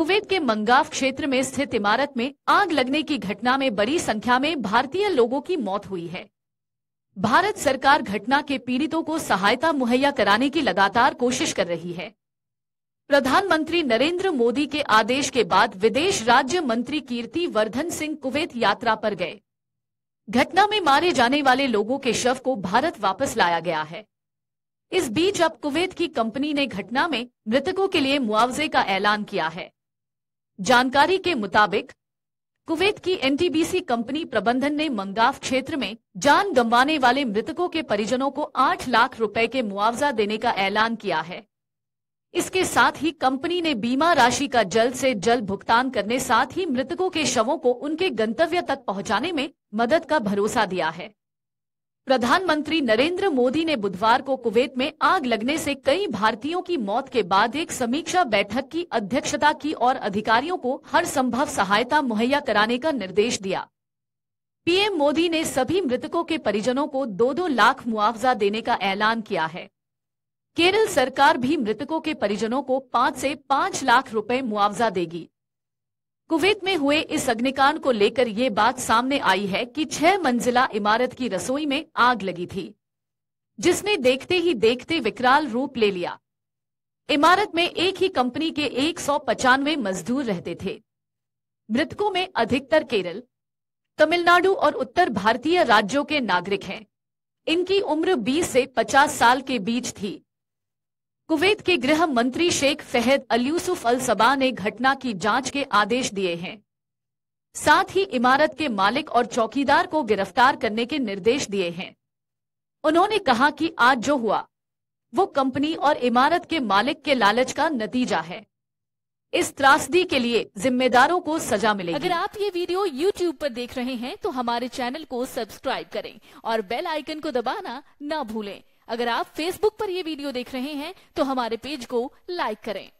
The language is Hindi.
कुवैत के मंगाव क्षेत्र में स्थित इमारत में आग लगने की घटना में बड़ी संख्या में भारतीय लोगों की मौत हुई है भारत सरकार घटना के पीड़ितों को सहायता मुहैया कराने की लगातार कोशिश कर रही है प्रधानमंत्री नरेंद्र मोदी के आदेश के बाद विदेश राज्य मंत्री कीर्ति वर्धन सिंह कुवैत यात्रा पर गए घटना में मारे जाने वाले लोगों के शव को भारत वापस लाया गया है इस बीच अब कुवैत की कंपनी ने घटना में मृतकों के लिए मुआवजे का ऐलान किया है जानकारी के मुताबिक कुवैत की एनटीबीसी कंपनी प्रबंधन ने मंगाफ क्षेत्र में जान गंवाने वाले मृतकों के परिजनों को 8 लाख रुपए के मुआवजा देने का ऐलान किया है इसके साथ ही कंपनी ने बीमा राशि का जल्द से जल्द भुगतान करने साथ ही मृतकों के शवों को उनके गंतव्य तक पहुंचाने में मदद का भरोसा दिया है प्रधानमंत्री नरेंद्र मोदी ने बुधवार को कुवैत में आग लगने से कई भारतीयों की मौत के बाद एक समीक्षा बैठक की अध्यक्षता की और अधिकारियों को हर संभव सहायता मुहैया कराने का निर्देश दिया पीएम मोदी ने सभी मृतकों के परिजनों को दो दो लाख मुआवजा देने का ऐलान किया है केरल सरकार भी मृतकों के परिजनों को पाँच से पाँच लाख रुपए मुआवजा देगी कुवैत में हुए इस अग्निकांड को लेकर ये बात सामने आई है कि छह मंजिला इमारत की रसोई में आग लगी थी जिसने देखते ही देखते विकराल रूप ले लिया इमारत में एक ही कंपनी के एक मजदूर रहते थे मृतकों में अधिकतर केरल तमिलनाडु और उत्तर भारतीय राज्यों के नागरिक हैं इनकी उम्र 20 से 50 साल के बीच थी कुवैत के गृह मंत्री शेख फहद अलयूसुफ अल सबा ने घटना की जांच के आदेश दिए हैं साथ ही इमारत के मालिक और चौकीदार को गिरफ्तार करने के निर्देश दिए हैं उन्होंने कहा कि आज जो हुआ वो कंपनी और इमारत के मालिक के लालच का नतीजा है इस त्रासदी के लिए जिम्मेदारों को सजा मिलेगी अगर आप ये वीडियो YouTube पर देख रहे हैं तो हमारे चैनल को सब्सक्राइब करें और बेल आइकन को दबाना ना भूलें अगर आप फेसबुक पर ये वीडियो देख रहे हैं तो हमारे पेज को लाइक करें